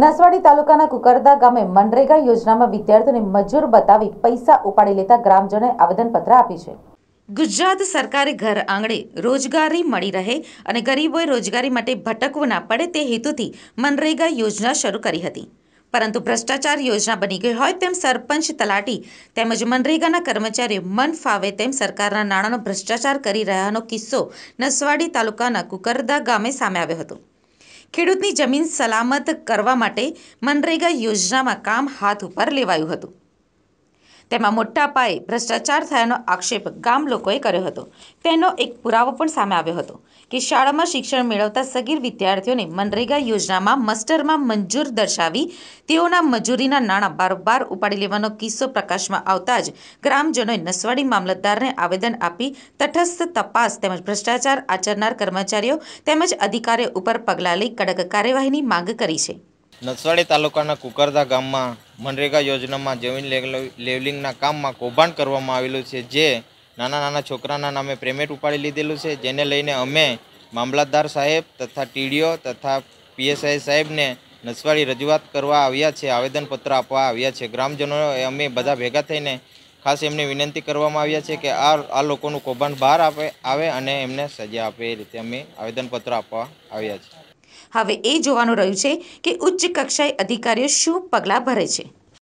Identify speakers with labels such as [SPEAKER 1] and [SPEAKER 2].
[SPEAKER 1] નસવાડી તાલુકાના કુકરદા ગામે મનરેગા યોજનામાં વિદ્યાર્થીઓને મજૂર બતાવી પૈસા ઉપાડી લેતા ગ્રામજનોએ આવેદનપત્ર આપી છે ગુજરાત સરકારે ઘર આંગણે રોજગારી મળી રહે અને ગરીબોએ રોજગારી માટે ભટકવું ના પડે તે હેતુથી મનરેગા યોજના શરૂ કરી હતી પરંતુ ભ્રષ્ટાચાર યોજના બની ગઈ હોય તેમ સરપંચ તલાટી તેમજ મનરેગાના કર્મચારીઓ મન ફાવે તેમ સરકારના નાણાંનો ભ્રષ્ટાચાર કરી રહ્યાનો કિસ્સો નસવાડી તાલુકાના કુકરદા ગામે સામે આવ્યો હતો ખેડૂતની જમીન સલામત કરવા માટે મનરેગા યોજનામાં કામ હાથ ઉપર લેવાયું હતું તેમાં મોટા પાયે ભ્રષ્ટાચાર થયાનો આક્ષેપ ગામ લોકોએ કર્યો હતો તેનો એક પુરાવો પણ સામે આવ્યો હતો કે શાળામાં શિક્ષણ મેળવતા સગીર વિદ્યાર્થીઓને મનરેગા યોજનામાં મસ્ટરમાં મંજૂર દર્શાવી તેઓના મજૂરીના નાણાં બારોબાર ઉપાડી લેવાનો કિસ્સો પ્રકાશમાં આવતા જ ગ્રામજનોએ નસવાડી મામલતદારને આવેદન આપી તટસ્થ તપાસ તેમજ ભ્રષ્ટાચાર આચરનાર કર્મચારીઓ તેમજ અધિકારીઓ ઉપર પગલાં લઈ કડક કાર્યવાહીની માંગ કરી છે
[SPEAKER 2] નસવાડી તાલુકાના કુકરદા ગામમાં મનરેગા યોજનામાં જમીન લેવલિંગના કામમાં કૌભાંડ કરવામાં આવેલું છે જે નાના નાના છોકરાના નામે પ્રેમેટ ઉપાડી લીધેલું છે જેને લઈને અમે મામલતદાર સાહેબ તથા ટીડીઓ તથા પીએસઆઈ સાહેબને નસવાડી રજૂઆત કરવા આવ્યા છે આવેદનપત્ર આપવા આવ્યા છે ગ્રામજનોએ અમે બધા ભેગા થઈને ખાસ એમને વિનંતી કરવામાં આવ્યા છે કે આ આ લોકોનું કૌભાંડ બહાર આપે આવે અને એમને સજા આપે એ રીતે અમે આવેદનપત્ર આપવા આવ્યા છીએ
[SPEAKER 1] હવે એ જોવાનું રહ્યું છે કે ઉચ્ચ કક્ષાએ અધિકારીઓ શું પગલાં ભરે છે